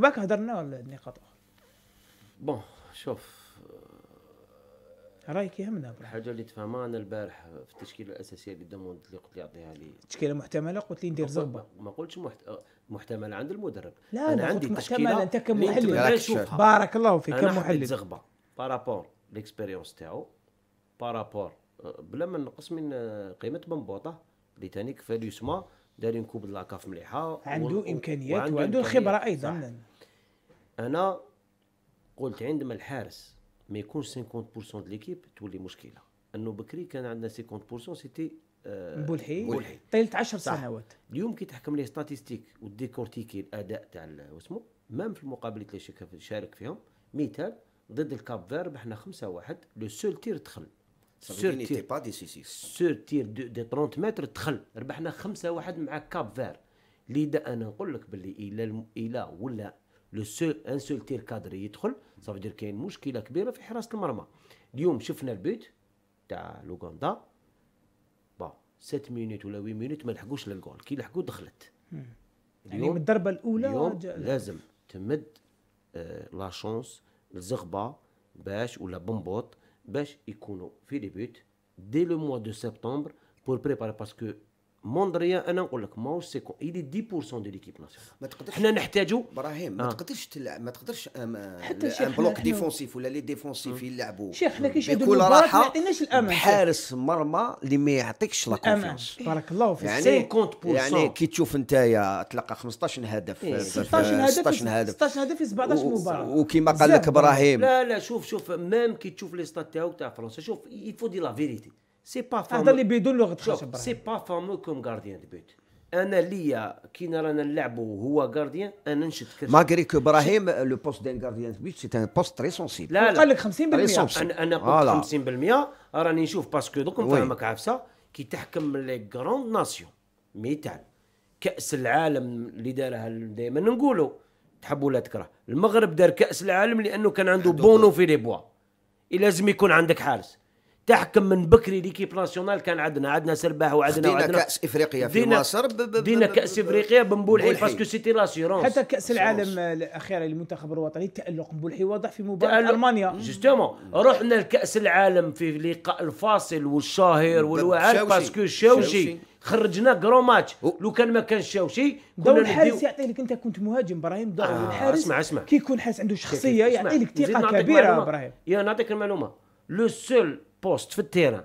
ذاك هدرنا ولا نقاط اخرى بون شوف آه، رايك يهمنا الحاجه اللي تفهمها انا البارح في التشكيله الاساسيه اللي دوموند اللي قلت لي اعطيها لي تشكيله محتمله قلت لي ندير زغبه ما قلتش محت... آه، محتمله عند المدرب لا انا عندي تشكيله انت كمحلل بارك الله فيك كمحلل زغبه بارابور ليكسبيريونس تاعو بارابور آه، بلا ما نقص من قيمه بنبوطه اللي تانيك فاليو سما دارين كوب لاكاف مليحه عنده و... امكانيات وعنده, وعنده الخبره ايضا صح. انا قلت عندما الحارس ما يكونش 50% دو ليكيب تولي مشكله انه بكري كان عندنا 50% سيتي آه، بولحي بولحي طيله 10 سنوات اليوم كي تحكم ليه ستاتيستيك وديكورتيكي الاداء تاع واسمو مام في المقابلات اللي شارك فيهم مثال ضد الكاب فير ربحنا 5-1 لو سول تير دخل سور تير دي 30 متر دخل ربحنا خمسة واحد مع كاب فير لذا انا نقول لك باللي الى الم... الى ولا لو سول ان سول تير كادري يدخل صافي دير كاين مشكله كبيره في حراسه المرمى اليوم شفنا البيت تاع لوغاندا با 7 مينوت ولا 8 مينوت ما لحقوش للجول كي لحقوا دخلت اليوم يعني من الضربه الاولى اليوم لازم تمد آه لا شونس الزغبه باش ولا بنبوط Besh icuno fait dès le mois de septembre pour préparer parce que موندريا انا نقول لك ماهوش سيكون دي 10% دو ليكيب ناسيونال ما تقدرش حنا نحتاجو ابراهيم ما آه. تقدرش تلعب ما تقدرش آه، حتى شيخ بلوك ديفونسيف ولا لي ديفونسيف آه. يلعبوا شيخ حنا كيشهدوا بكل راحه ما يعطيناش الامان حارس مرمى اللي ما يعطيكش لا كونفيونس إيه. بارك الله فيك يعني 50% يعني كي تشوف نتايا تلقى 15 هدف 16 إيه، هدف 16 هدف في 17 مباراه وكيما قال لك ابراهيم لا لا شوف شوف ميم كي تشوف لي ستات تاعو تاع فرنسا شوف يفو دي لا فيريتي سي با فامو هذا اللي بدون لغه شوف سي با فامو كوم غارديان دو بوت انا ليا كي رانا نلعبوا وهو غارديان انا نشد كثر ماغري كو ابراهيم لو بوست دان غارديان دو بوت سي ان بوست تري سونسيبل لا لا قال لك 50% انا انا قلت 50% راني نشوف باسكو دوك نفهمك عفسه كي تحكم لي غروند ناسيون مثال كاس العالم اللي دارها دائما نقولوا تحب ولا تكره المغرب دار كاس العالم لانه كان عنده بونو في لي بوا لازم يكون عندك حارس تحكم من بكري ليكيب ناسيونال كان عندنا عندنا سرباح وعندنا عندنا كاس افريقيا في مصر دينا كاس افريقيا بمبولحي باسكو سيتي لاسيرونس حتى كاس العالم الاخير للمنتخب الوطني تالق بمبولحي واضح في مباراه المانيا جوستومون رحنا لكاس العالم في لقاء الفاصل والشهير والوعد باسكو الشوشي خرجنا كرو ماتش لو كان ما كانش شاوشي دور الحارس يعطي لك انت كنت مهاجم ابراهيم دور آه الحارس اسمع اسمع كي يكون حارس عنده شخصيه يعطي لك ثقه كبيره ابراهيم يا نعطيك المعلومه لو سول بوست في التيران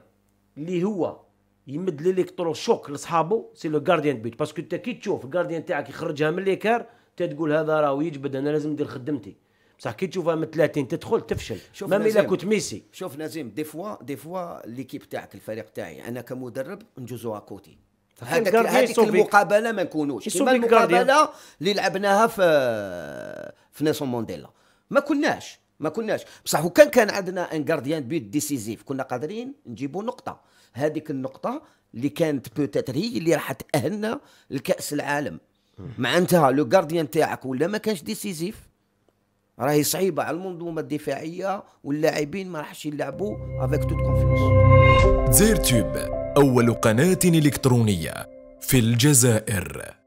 اللي هو يمد ليليكترو شوك لصحابه سي لو غارديان بيت باسكو انت كي تشوف الغارديان تاعك يخرجها من ليكار انت تقول هذا راه يجبد انا لازم ندير خدمتي بصح كي تشوفها من 30 تدخل تفشل شوف مام الا كنت ميسي شوف نزيم دي فوا دي فوا ليكيب تاعك الفريق تاعي انا كمدرب نجوزو اكوتي هذيك المقابله ما نكونوش كيما المقابله اللي لعبناها في في نيسون مونديلا ما كناش ما كناش بصح وكان كان عندنا ان غارديان بيت ديسيزيف كنا قادرين نجيبوا نقطه هذيك النقطه اللي كانت بوتيتر هي اللي راح تاهلنا لكاس العالم معناتها لو غارديان تاعك ولا ما كانش ديسيزيف راهي صعيبه على المنظومه الدفاعيه واللاعبين ما راحش يلعبوا افيك توت كونفيونس زير تيوب اول قناه الكترونيه في الجزائر